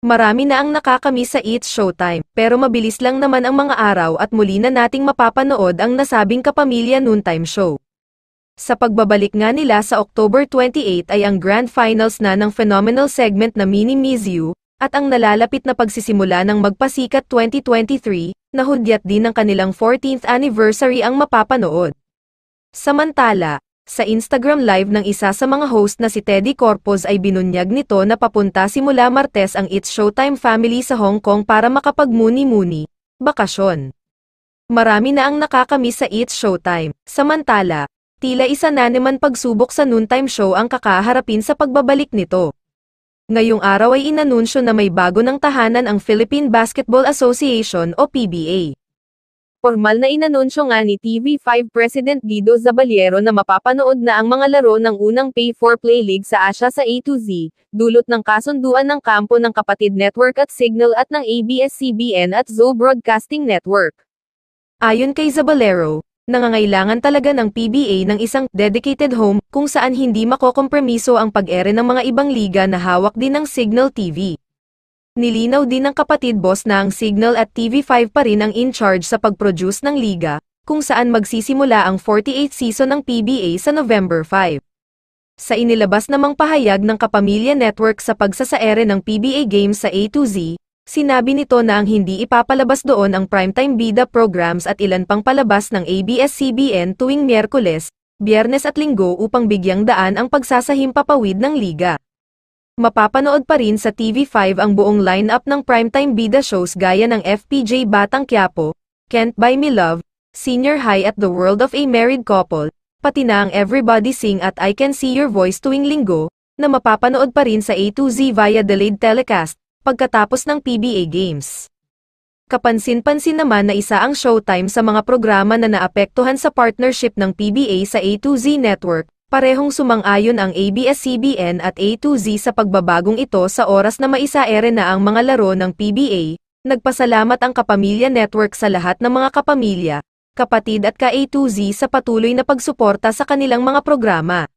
Marami na ang nakakami sa It's Showtime, pero mabilis lang naman ang mga araw at muli na nating mapapanood ang nasabing kapamilya noontime show. Sa pagbabalik nga nila sa October 28 ay ang grand finals na ng phenomenal segment na Mini Miss You, at ang nalalapit na pagsisimula ng Magpasikat 2023, na hudyat din ng kanilang 14th anniversary ang mapapanood. Samantala, sa Instagram Live ng isa sa mga host na si Teddy Corpus ay binunyag nito na papunta simula Martes ang It's Showtime family sa Hong Kong para makapagmuni-muni, bakasyon. Marami na ang nakakami sa It's Showtime, samantala, tila isa na naman pagsubok sa noontime show ang kakaharapin sa pagbabalik nito. Ngayong araw ay inanunsyo na may bago ng tahanan ang Philippine Basketball Association o PBA. Formal na inanunsyo nga ni TV5 President Guido Zabaliero na mapapanood na ang mga laro ng unang Pay-for-Play League sa Asia sa A to Z, dulot ng kasunduan ng kampo ng Kapatid Network at Signal at ng ABS-CBN at Zo Broadcasting Network. Ayon kay Zabalero, nangangailangan talaga ng PBA ng isang dedicated home kung saan hindi makokompromiso ang pag-ere ng mga ibang liga na hawak din ng Signal TV. Nilinaw din ng kapatid boss na ang Signal at TV5 pa rin ang in-charge sa pag-produce ng liga, kung saan magsisimula ang 48th season ng PBA sa November 5. Sa inilabas namang pahayag ng Kapamilya Network sa pagsasaere ng PBA games sa A to Z, sinabi nito na ang hindi ipapalabas doon ang primetime bida programs at ilan pang palabas ng ABS-CBN tuwing Miyerkules, Biyernes at Linggo upang bigyang daan ang pagsasahim papawid ng liga. Mapapanood pa rin sa TV5 ang buong lineup ng primetime bida shows gaya ng FPJ Batang Quiapo, Can't Buy Me Love, Senior High at The World of a Married Couple, pati na ang Everybody Sing at I Can See Your Voice tuwing linggo, na mapapanood pa rin sa A2Z via delayed telecast, pagkatapos ng PBA Games. Kapansin-pansin naman na isa ang showtime sa mga programa na naapektuhan sa partnership ng PBA sa A2Z Network, Parehong sumang-ayon ang ABS-CBN at A2Z sa pagbabagong ito sa oras na maisaere na ang mga laro ng PBA. Nagpasalamat ang Kapamilya Network sa lahat ng mga kapamilya, kapatid at ka A2Z sa patuloy na pagsuporta sa kanilang mga programa.